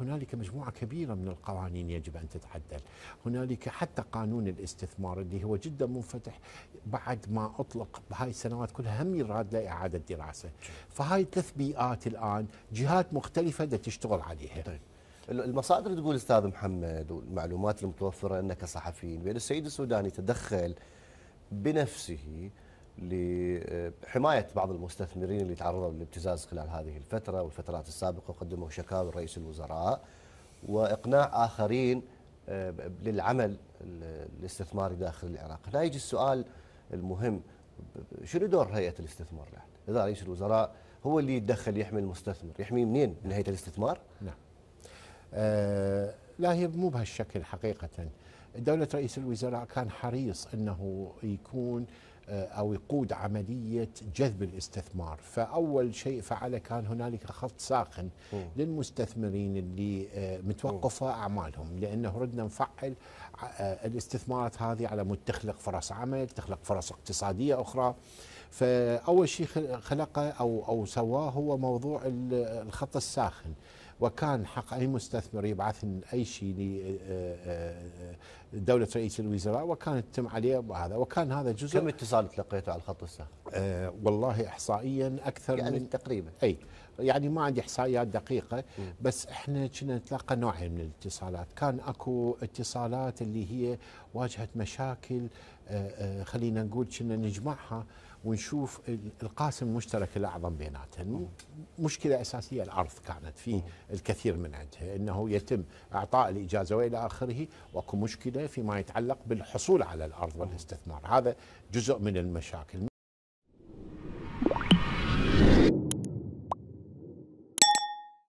هنالك مجموعة كبيرة من القوانين يجب أن تتعدل هنالك حتى قانون الاستثمار اللي هو جدا منفتح بعد ما أطلق بهاي السنوات كلها هم يراد لاعاده دراسة فهاي ثلاث بيئات الآن جهات مختلفة دا تشتغل عليها طيب. المصادر تقول استاذ محمد والمعلومات المتوفره انك صحفي بان السيد السوداني تدخل بنفسه لحماية بعض المستثمرين اللي تعرضوا للابتزاز خلال هذه الفترة والفترات السابقة وقدموا شكاوى لرئيس الوزراء وإقناع آخرين آه، للعمل الاستثماري داخل العراق هنا يجي السؤال المهم شنو دور هيئة الاستثمار إذا رئيس الوزراء هو اللي يتدخل يحمي المستثمر يحميه منين؟ من هيئة الاستثمار؟ نعم آه، لا هي مو بهالشكل حقيقة دولة رئيس الوزراء كان حريص أنه يكون آه، أو يقود عملية جذب الاستثمار فأول شيء فعله كان هنالك خط ساخن للمستثمرين اللي آه، متوقفة أعمالهم لأنه ردنا نفعل آه، الاستثمارات هذه على مود تخلق فرص عمل تخلق فرص اقتصادية أخرى فأول شيء خلقه أو, أو سواه هو موضوع الخط الساخن وكان حق أي مستثمر يبعث أي شيء لدولة آه، آه، آه، رئيس الوزراء وكانت تتم عليه وهذا وكان هذا جزء كم اتصال تلقيته على الخط الساخن؟ آه والله إحصائيا أكثر يعني من تقريبا أي يعني ما عندي احصائيات دقيقه بس احنا كنا نتلقى نوعين من الاتصالات، كان اكو اتصالات اللي هي واجهت مشاكل خلينا نقول كنا نجمعها ونشوف القاسم المشترك الاعظم بيناتهم، مشكله اساسيه الارض كانت في الكثير من عندها انه يتم اعطاء الاجازه والى اخره واكو مشكله فيما يتعلق بالحصول على الارض والاستثمار هذا جزء من المشاكل